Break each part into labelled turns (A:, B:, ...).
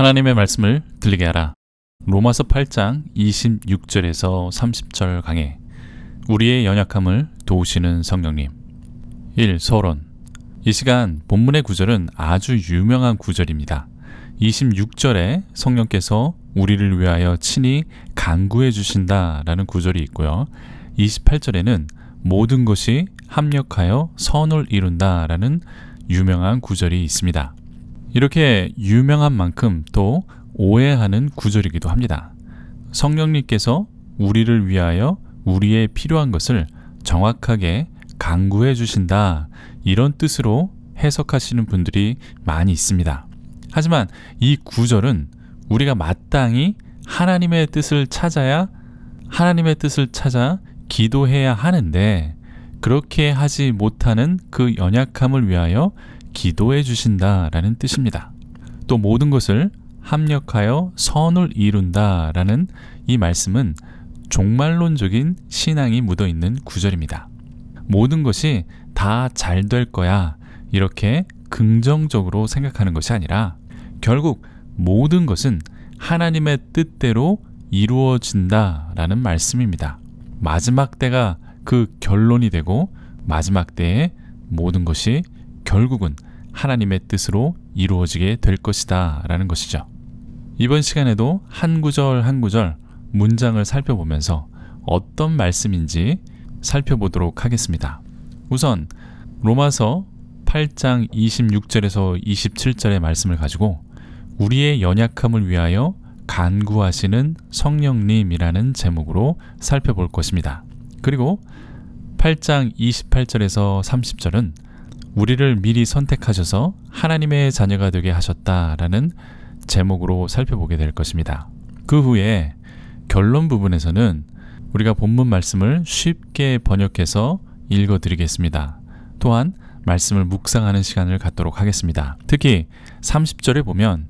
A: 하나님의 말씀을 들리게 하라. 로마서 8장 26절에서 30절 강해 우리의 연약함을 도우시는 성령님 1. 서론 이 시간 본문의 구절은 아주 유명한 구절입니다. 26절에 성령께서 우리를 위하여 친히 간구해 주신다 라는 구절이 있고요. 28절에는 모든 것이 합력하여 선을 이룬다 라는 유명한 구절이 있습니다. 이렇게 유명한 만큼 또 오해하는 구절이기도 합니다. 성령님께서 우리를 위하여 우리의 필요한 것을 정확하게 강구해 주신다 이런 뜻으로 해석하시는 분들이 많이 있습니다. 하지만 이 구절은 우리가 마땅히 하나님의 뜻을 찾아야 하나님의 뜻을 찾아 기도해야 하는데 그렇게 하지 못하는 그 연약함을 위하여 기도해 주신다라는 뜻입니다. 또 모든 것을 합력하여 선을 이룬다라는 이 말씀은 종말론적인 신앙이 묻어 있는 구절입니다. 모든 것이 다 잘 될 거야 이렇게 긍정적으로 생각하는 것이 아니라 결국 모든 것은 하나님의 뜻대로 이루어진다라는 말씀입니다. 마지막 때가 그 결론이 되고 마지막 때에 모든 것이 결국은 하나님의 뜻으로 이루어지게 될 것이다 라는 것이죠. 이번 시간에도 한 구절 한 구절 문장을 살펴보면서 어떤 말씀인지 살펴보도록 하겠습니다. 우선 로마서 8장 26절에서 27절의 말씀을 가지고 우리의 연약함을 위하여 간구하시는 성령님이라는 제목으로 살펴볼 것입니다. 그리고 8장 28절에서 30절은 우리를 미리 선택하셔서 하나님의 자녀가 되게 하셨다라는 제목으로 살펴보게 될 것입니다. 그 후에 결론 부분에서는 우리가 본문 말씀을 쉽게 번역해서 읽어 드리겠습니다. 또한 말씀을 묵상하는 시간을 갖도록 하겠습니다. 특히 30절에 보면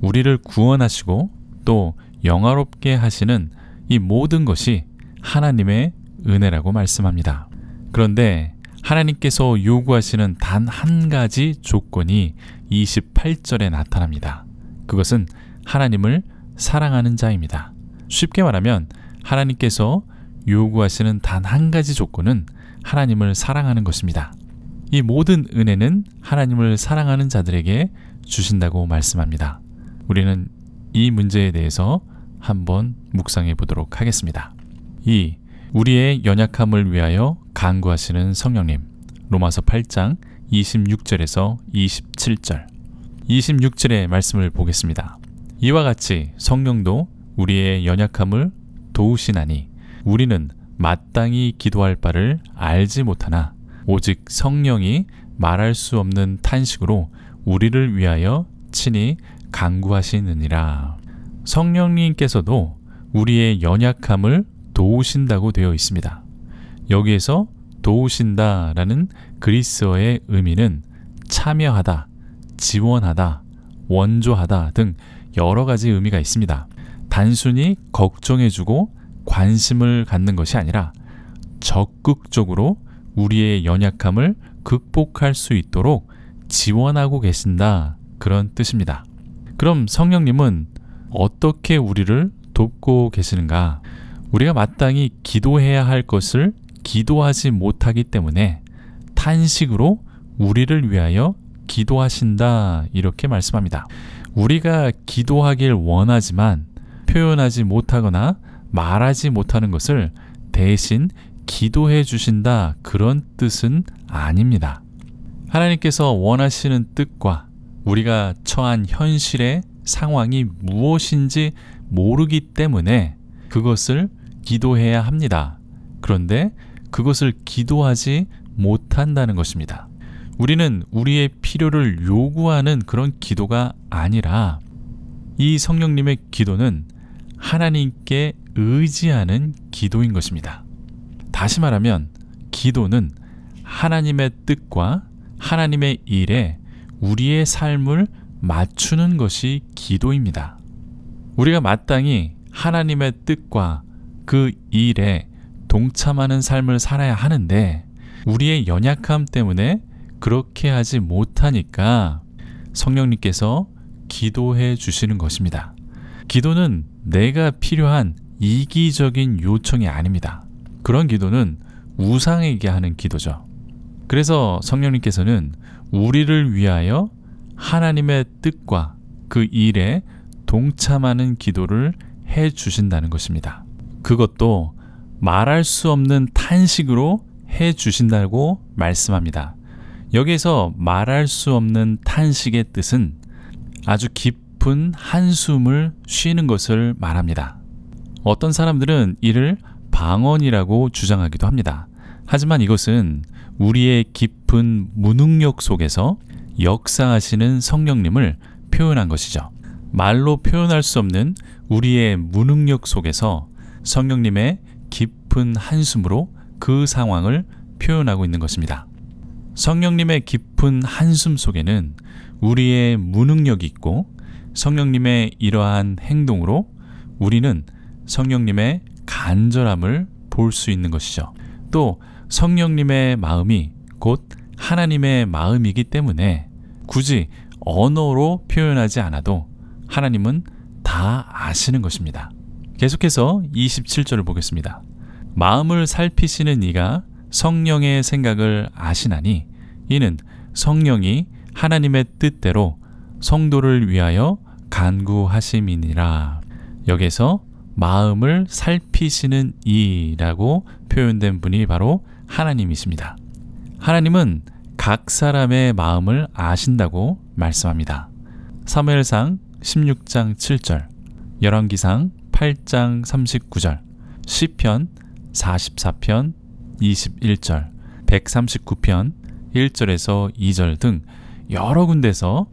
A: 우리를 구원하시고 또 영화롭게 하시는 이 모든 것이 하나님의 은혜라고 말씀합니다. 그런데 하나님께서 요구하시는 단 한 가지 조건이 28절에 나타납니다. 그것은 하나님을 사랑하는 자입니다. 쉽게 말하면 하나님께서 요구하시는 단 한 가지 조건은 하나님을 사랑하는 것입니다. 이 모든 은혜는 하나님을 사랑하는 자들에게 주신다고 말씀합니다. 우리는 이 문제에 대해서 한번 묵상해 보도록 하겠습니다. 이 우리의 연약함을 위하여 간구하시는 성령님. 로마서 8장 26절에서 27절. 26절의 말씀을 보겠습니다. 이와 같이 성령도 우리의 연약함을 도우시나니 우리는 마땅히 기도할 바를 알지 못하나 오직 성령이 말할 수 없는 탄식으로 우리를 위하여 친히 간구하시느니라. 성령님께서도 우리의 연약함을 도우신다고 되어 있습니다. 여기에서 도우신다라는 그리스어의 의미는 참여하다, 지원하다, 원조하다 등 여러 가지 의미가 있습니다. 단순히 걱정해주고 관심을 갖는 것이 아니라 적극적으로 우리의 연약함을 극복할 수 있도록 지원하고 계신다. 그런 뜻입니다. 그럼 성령님은 어떻게 우리를 돕고 계시는가? 우리가 마땅히 기도해야 할 것을 기도하지 못하기 때문에 탄식으로 우리를 위하여 기도하신다 이렇게 말씀합니다. 우리가 기도하길 원하지만 표현하지 못하거나 말하지 못하는 것을 대신 기도해 주신다 그런 뜻은 아닙니다. 하나님께서 원하시는 뜻과 우리가 처한 현실의 상황이 무엇인지 모르기 때문에 그것을 기도해야 합니다. 그런데 그것을 기도하지 못한다는 것입니다. 우리는 우리의 필요를 요구하는 그런 기도가 아니라 이 성령님의 기도는 하나님께 의지하는 기도인 것입니다. 다시 말하면 기도는 하나님의 뜻과 하나님의 일에 우리의 삶을 맞추는 것이 기도입니다. 우리가 마땅히 하나님의 뜻과 그 일에 동참하는 삶을 살아야 하는데 우리의 연약함 때문에 그렇게 하지 못하니까 성령님께서 기도해 주시는 것입니다. 기도는 내가 필요한 이기적인 요청이 아닙니다. 그런 기도는 우상에게 하는 기도죠. 그래서 성령님께서는 우리를 위하여 하나님의 뜻과 그 일에 동참하는 기도를 해 주신다는 것입니다. 그것도 말할 수 없는 탄식으로 해 주신다고 말씀합니다. 여기에서 말할 수 없는 탄식의 뜻은 아주 깊은 한숨을 쉬는 것을 말합니다. 어떤 사람들은 이를 방언이라고 주장하기도 합니다. 하지만 이것은 우리의 깊은 무능력 속에서 역사하시는 성령님을 표현한 것이죠. 말로 표현할 수 없는 우리의 무능력 속에서 성령님의 깊은 한숨으로 그 상황을 표현하고 있는 것입니다. 성령님의 깊은 한숨 속에는 우리의 무능력이 있고 성령님의 이러한 행동으로 우리는 성령님의 간절함을 볼 수 있는 것이죠. 또 성령님의 마음이 곧 하나님의 마음이기 때문에 굳이 언어로 표현하지 않아도 하나님은 다 아시는 것입니다. 계속해서 27절을 보겠습니다. 마음을 살피시는 이가 성령의 생각을 아시나니 이는 성령이 하나님의 뜻대로 성도를 위하여 간구하심이니라. 여기서 마음을 살피시는 이라고 표현된 분이 바로 하나님이십니다. 하나님은 각 사람의 마음을 아신다고 말씀합니다. 사무엘상 16장 7절, 열왕기상 8장 39절, 1 0편 44편 21절, 139편 1절에서 2절 등 여러 군데서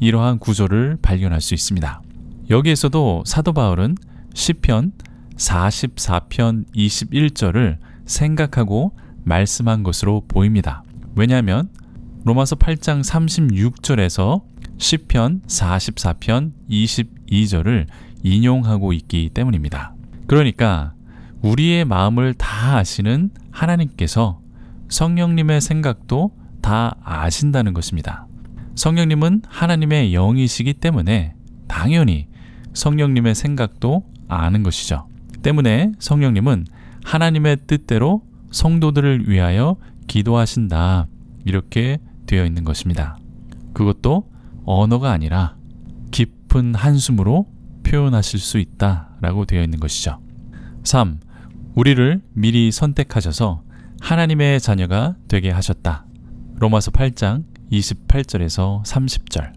A: 이러한 구조를 발견할 수 있습니다. 여기에서도 사도 바울은 1 0편 44편 21절을 생각하고 말씀한 것으로 보입니다. 왜냐하면 로마서 8장 36절에서 1 0편 44편 22절을 인용하고 있기 때문입니다. 그러니까 우리의 마음을 다 아시는 하나님께서 성령님의 생각도 다 아신다는 것입니다. 성령님은 하나님의 영이시기 때문에 당연히 성령님의 생각도 아는 것이죠. 때문에 성령님은 하나님의 뜻대로 성도들을 위하여 기도하신다. 이렇게 되어 있는 것입니다. 그것도 언어가 아니라 깊은 한숨으로 표현하실 수 있다라고 되어 있는 것이죠. 3. 우리를 미리 선택하셔서 하나님의 자녀가 되게 하셨다. 로마서 8장 28절에서 30절.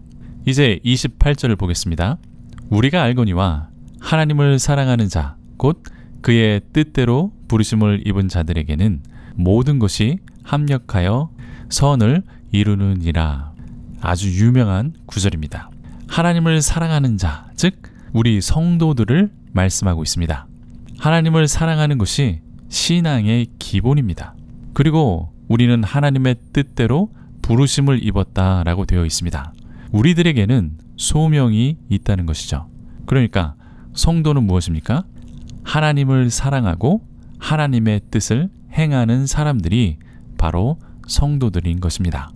A: 이제 28절을 보겠습니다. 우리가 알거니와 하나님을 사랑하는 자, 곧 그의 뜻대로 부르심을 입은 자들에게는 모든 것이 합력하여 선을 이루느니라. 아주 유명한 구절입니다. 하나님을 사랑하는 자, 즉 우리 성도들을 말씀하고 있습니다. 하나님을 사랑하는 것이 신앙의 기본입니다. 그리고 우리는 하나님의 뜻대로 부르심을 입었다 라고 되어 있습니다. 우리들에게는 소명이 있다는 것이죠. 그러니까 성도는 무엇입니까? 하나님을 사랑하고 하나님의 뜻을 행하는 사람들이 바로 성도들인 것입니다.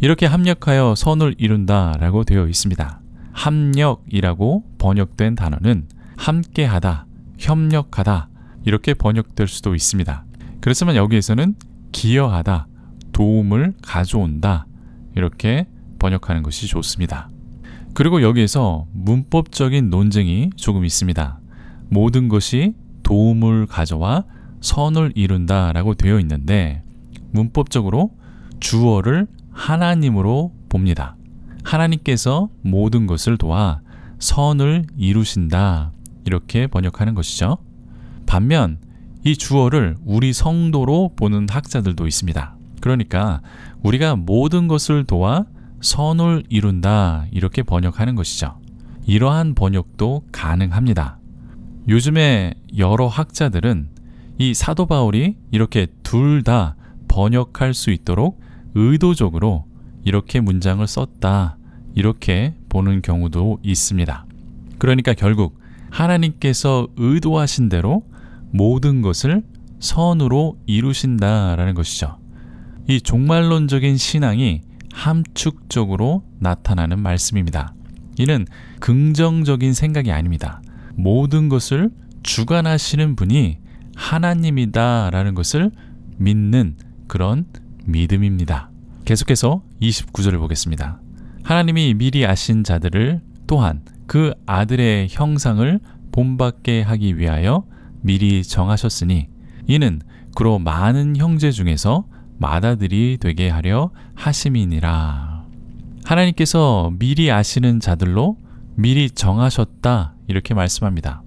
A: 이렇게 합력하여 선을 이룬다 라고 되어 있습니다. 합력이라고 번역된 단어는 함께하다, 협력하다 이렇게 번역될 수도 있습니다. 그렇지만 여기에서는 기여하다, 도움을 가져온다 이렇게 번역하는 것이 좋습니다. 그리고 여기에서 문법적인 논쟁이 조금 있습니다. 모든 것이 도움을 가져와 선을 이룬다 라고 되어 있는데 문법적으로 주어를 하나님으로 봅니다. 하나님께서 모든 것을 도와 선을 이루신다. 이렇게 번역하는 것이죠. 반면 이 주어를 우리 성도로 보는 학자들도 있습니다. 그러니까 우리가 모든 것을 도와 선을 이룬다. 이렇게 번역하는 것이죠. 이러한 번역도 가능합니다. 요즘에 여러 학자들은 이 사도 바울이 이렇게 둘 다 번역할 수 있도록 의도적으로 이렇게 문장을 썼다 이렇게 보는 경우도 있습니다. 그러니까 결국 하나님께서 의도하신 대로 모든 것을 선으로 이루신다라는 것이죠. 이 종말론적인 신앙이 함축적으로 나타나는 말씀입니다. 이는 긍정적인 생각이 아닙니다. 모든 것을 주관하시는 분이 하나님이다라는 것을 믿는 그런 믿음입니다. 계속해서 29절을 보겠습니다. 하나님이 미리 아신 자들을 또한 그 아들의 형상을 본받게 하기 위하여 미리 정하셨으니 이는 그로 많은 형제 중에서 마다들이 되게 하려 하심이니라. 하나님께서 미리 아시는 자들로 미리 정하셨다 이렇게 말씀합니다.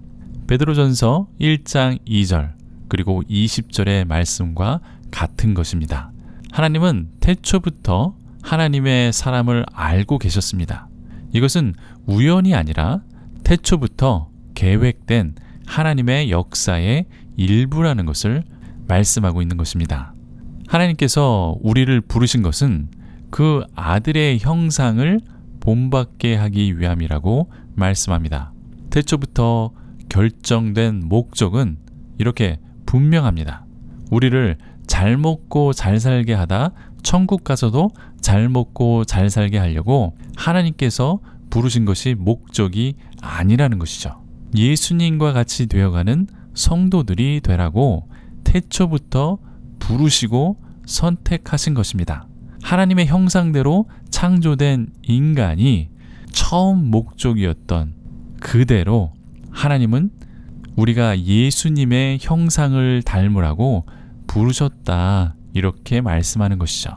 A: 베드로전서 1장 2절 그리고 20절의 말씀과 같은 것입니다. 하나님은 태초부터 하나님의 사람을 알고 계셨습니다. 이것은 우연이 아니라 태초부터 계획된 하나님의 역사의 일부라는 것을 말씀하고 있는 것입니다. 하나님께서 우리를 부르신 것은 그 아들의 형상을 본받게 하기 위함이라고 말씀합니다. 태초부터 결정된 목적은 이렇게 분명합니다. 우리를 잘 먹고 잘 살게 하다 천국 가서도 잘 먹고 잘 살게 하려고 하나님께서 부르신 것이 목적이 아니라는 것이죠. 예수님과 같이 되어가는 성도들이 되라고 태초부터 부르시고 선택하신 것입니다. 하나님의 형상대로 창조된 인간이 처음 목적이었던 그대로 하나님은 우리가 예수님의 형상을 닮으라고 부르셨다. 이렇게 말씀하는 것이죠.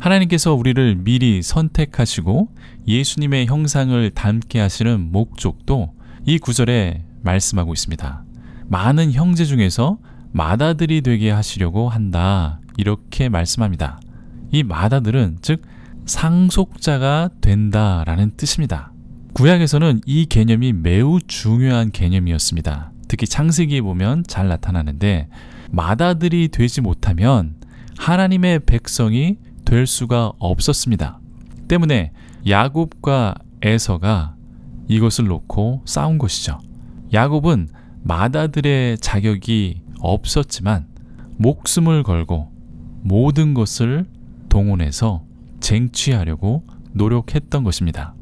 A: 하나님께서 우리를 미리 선택하시고 예수님의 형상을 닮게 하시는 목적도 이 구절에 말씀하고 있습니다. 많은 형제 중에서 마다들이 되게 하시려고 한다. 이렇게 말씀합니다. 이 마다들은 즉 상속자가 된다라는 뜻입니다. 구약에서는 이 개념이 매우 중요한 개념이었습니다. 특히 창세기에 보면 잘 나타나는데 마다들이 되지 못하면 하나님의 백성이 될 수가 없었습니다. 때문에 야곱과 에서가 이것을 놓고 싸운 것이죠. 야곱은 마다들의 자격이 없었지만 목숨을 걸고 모든 것을 동원해서 쟁취하려고 노력했던 것입니다.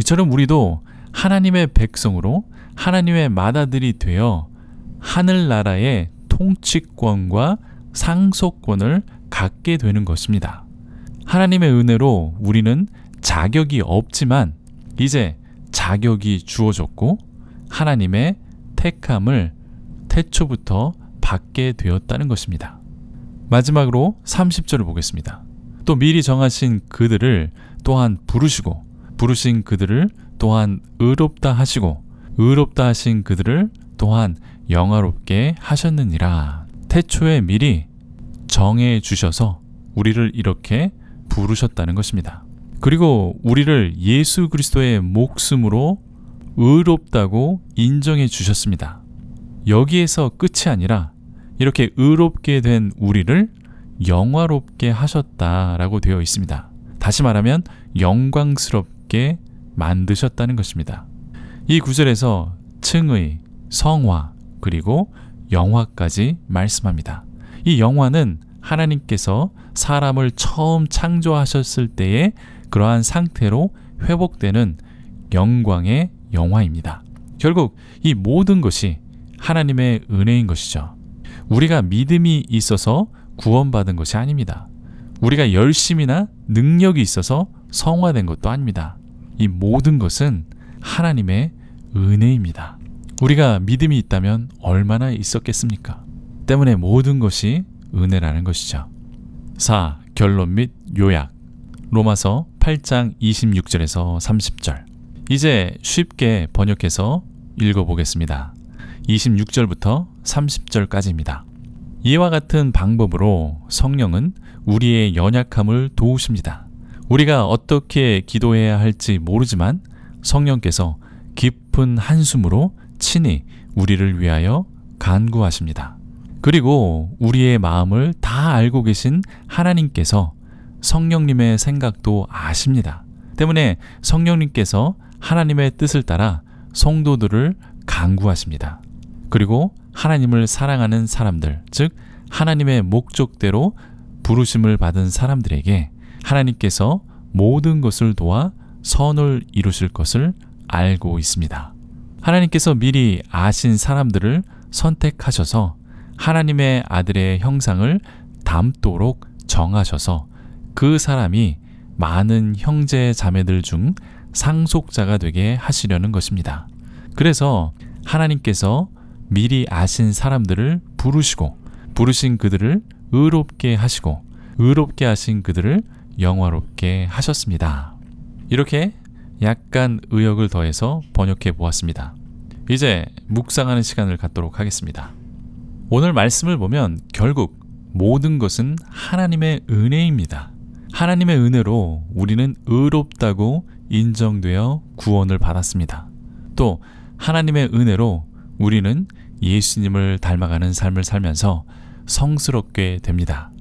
A: 이처럼 우리도 하나님의 백성으로 하나님의 마다들이 되어 하늘나라의 통치권과 상속권을 갖게 되는 것입니다. 하나님의 은혜로 우리는 자격이 없지만 이제 자격이 주어졌고 하나님의 택함을 태초부터 받게 되었다는 것입니다. 마지막으로 30절을 보겠습니다. 또 미리 정하신 그들을 또한 부르시고 부르신 그들을 또한 의롭다 하시고 의롭다 하신 그들을 또한 영화롭게 하셨느니라. 태초에 미리 정해 주셔서 우리를 이렇게 부르셨다는 것입니다. 그리고 우리를 예수 그리스도의 목숨으로 의롭다고 인정해 주셨습니다. 여기에서 끝이 아니라 이렇게 의롭게 된 우리를 영화롭게 하셨다라고 되어 있습니다. 다시 말하면 영광스럽게 만드셨다는 것입니다. 이 구절에서 층의, 성화, 그리고 영화까지 말씀합니다. 이 영화는 하나님께서 사람을 처음 창조하셨을 때의 그러한 상태로 회복되는 영광의 영화입니다. 결국 이 모든 것이 하나님의 은혜인 것이죠. 우리가 믿음이 있어서 구원받은 것이 아닙니다. 우리가 열심이나 능력이 있어서 성화된 것도 아닙니다. 이 모든 것은 하나님의 은혜입니다. 우리가 믿음이 있다면 얼마나 있었겠습니까? 때문에 모든 것이 은혜라는 것이죠. 4. 결론 및 요약 로마서 8장 26절에서 30절 이제 쉽게 번역해서 읽어보겠습니다. 26절부터 30절까지입니다. 이와 같은 방법으로 성령은 우리의 연약함을 도우십니다. 우리가 어떻게 기도해야 할지 모르지만 성령께서 깊은 한숨으로 친히 우리를 위하여 간구하십니다. 그리고 우리의 마음을 다 알고 계신 하나님께서 성령님의 생각도 아십니다. 때문에 성령님께서 하나님의 뜻을 따라 성도들을 강구하십니다. 그리고 하나님을 사랑하는 사람들, 즉 하나님의 목적대로 부르심을 받은 사람들에게 하나님께서 모든 것을 도와 선을 이루실 것을 알고 있습니다. 하나님께서 미리 아신 사람들을 선택하셔서 하나님의 아들의 형상을 닮도록 정하셔서 그 사람이 많은 형제 자매들 중 상속자가 되게 하시려는 것입니다. 그래서 하나님께서 미리 아신 사람들을 부르시고 부르신 그들을 의롭게 하시고 의롭게 하신 그들을 영화롭게 하셨습니다. 이렇게 약간 의역을 더해서 번역해 보았습니다. 이제 묵상하는 시간을 갖도록 하겠습니다. 오늘 말씀을 보면 결국 모든 것은 하나님의 은혜입니다. 하나님의 은혜로 우리는 의롭다고 인정되어 구원을 받았습니다. 또 하나님의 은혜로 우리는 예수님을 닮아가는 삶을 살면서 성스럽게 됩니다.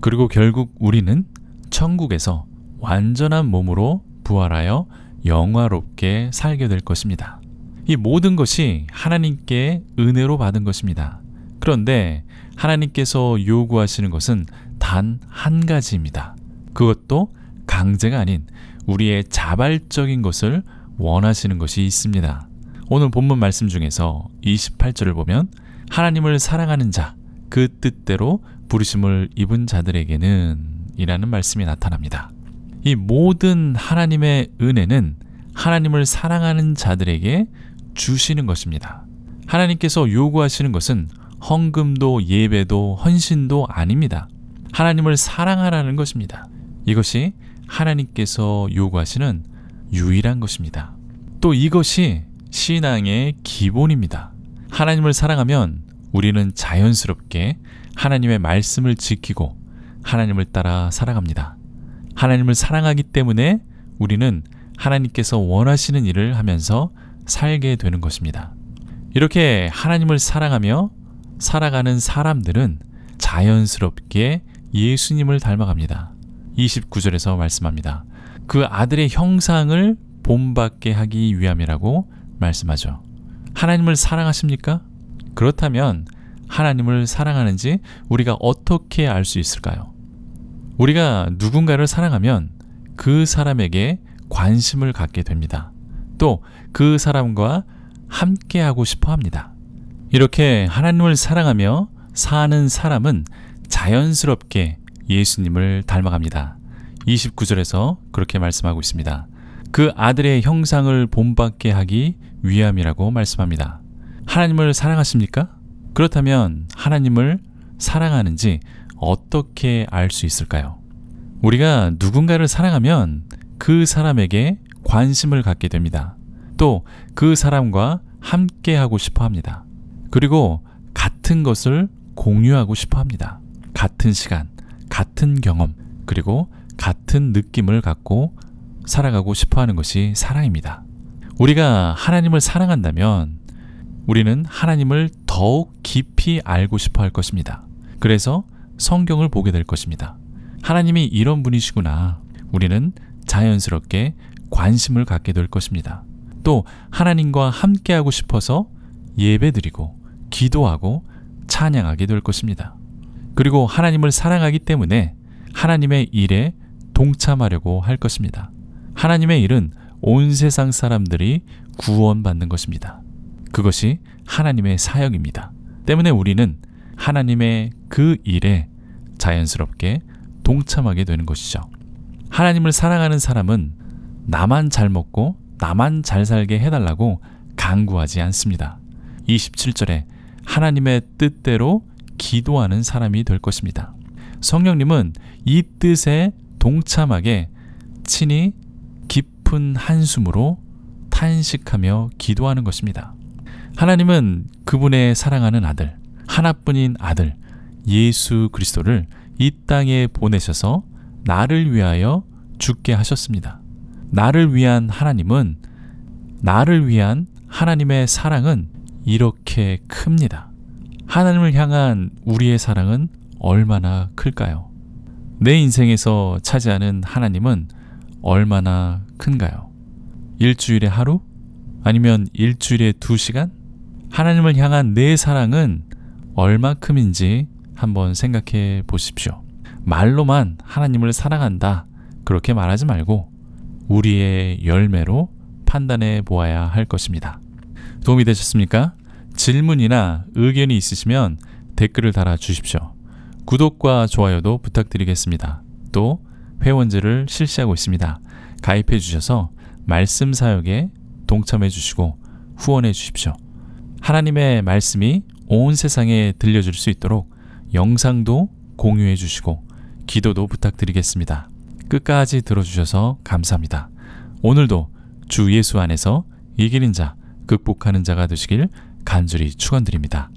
A: 그리고 결국 우리는 천국에서 완전한 몸으로 부활하여 영화롭게 살게 될 것입니다. 이 모든 것이 하나님께 은혜로 받은 것입니다. 그런데 하나님께서 요구하시는 것은 단 한 가지입니다. 그것도 강제가 아닌 우리의 자발적인 것을 원하시는 것이 있습니다. 오늘 본문 말씀 중에서 28절을 보면 하나님을 사랑하는 자, 그 뜻대로 부르심을 입은 자들에게는 이라는 말씀이 나타납니다. 이 모든 하나님의 은혜는 하나님을 사랑하는 자들에게 주시는 것입니다. 하나님께서 요구하시는 것은 헌금도 예배도 헌신도 아닙니다. 하나님을 사랑하라는 것입니다. 이것이 하나님께서 요구하시는 유일한 것입니다. 또 이것이 신앙의 기본입니다. 하나님을 사랑하면 우리는 자연스럽게 하나님의 말씀을 지키고 하나님을 따라 살아갑니다. 하나님을 사랑하기 때문에 우리는 하나님께서 원하시는 일을 하면서 살게 되는 것입니다. 이렇게 하나님을 사랑하며 살아가는 사람들은 자연스럽게 예수님을 닮아갑니다. 29절에서 말씀합니다. 그 아들의 형상을 본받게 하기 위함이라고 말씀하죠. 하나님을 사랑하십니까? 그렇다면 하나님을 사랑하는지 우리가 어떻게 알 수 있을까요? 우리가 누군가를 사랑하면 그 사람에게 관심을 갖게 됩니다. 또 그 사람과 함께하고 싶어 합니다. 이렇게 하나님을 사랑하며 사는 사람은 자연스럽게 예수님을 닮아갑니다. 29절에서 그렇게 말씀하고 있습니다. 그 아들의 형상을 본받게 하기 위함이라고 말씀합니다. 하나님을 사랑하십니까? 그렇다면 하나님을 사랑하는지 어떻게 알 수 있을까요? 우리가 누군가를 사랑하면 그 사람에게 관심을 갖게 됩니다. 또 그 사람과 함께 하고 싶어 합니다. 그리고 같은 것을 공유하고 싶어 합니다. 같은 시간, 같은 경험, 그리고 같은 느낌을 갖고 살아가고 싶어 하는 것이 사랑입니다. 우리가 하나님을 사랑한다면 우리는 하나님을 더욱 깊이 알고 싶어 할 것입니다. 그래서 성경을 보게 될 것입니다. 하나님이 이런 분이시구나. 우리는 자연스럽게 관심을 갖게 될 것입니다. 또 하나님과 함께하고 싶어서 예배드리고 기도하고 찬양하게 될 것입니다. 그리고 하나님을 사랑하기 때문에 하나님의 일에 동참하려고 할 것입니다. 하나님의 일은 온 세상 사람들이 구원받는 것입니다. 그것이 하나님의 사역입니다. 때문에 우리는 하나님의 그 일에 자연스럽게 동참하게 되는 것이죠. 하나님을 사랑하는 사람은 나만 잘 먹고 나만 잘 살게 해달라고 강구하지 않습니다. 27절에 하나님의 뜻대로 기도하는 사람이 될 것입니다. 성령님은 이 뜻에 동참하게 친히 깊은 한숨으로 탄식하며 기도하는 것입니다. 하나님은 그분의 사랑하는 아들, 하나뿐인 아들, 예수 그리스도를 이 땅에 보내셔서 나를 위하여 죽게 하셨습니다. 나를 위한 하나님은 나를 위한 하나님의 사랑은 이렇게 큽니다. 하나님을 향한 우리의 사랑은 얼마나 클까요? 내 인생에서 차지하는 하나님은 얼마나 큰가요? 일주일에 하루? 아니면 일주일에 두 시간? 하나님을 향한 내 사랑은 얼마큼인지 한번 생각해 보십시오. 말로만 하나님을 사랑한다. 그렇게 말하지 말고 우리의 열매로 판단해 보아야 할 것입니다. 도움이 되셨습니까? 질문이나 의견이 있으시면 댓글을 달아 주십시오. 구독과 좋아요도 부탁드리겠습니다. 또 회원제를 실시하고 있습니다. 가입해 주셔서 말씀 사역에 동참해 주시고 후원해 주십시오. 하나님의 말씀이 온 세상에 들려줄 수 있도록 영상도 공유해 주시고 기도도 부탁드리겠습니다. 끝까지 들어주셔서 감사합니다. 오늘도 주 예수 안에서 이기는 자, 극복하는 자가 되시길 간절히 축원드립니다.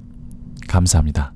A: 감사합니다.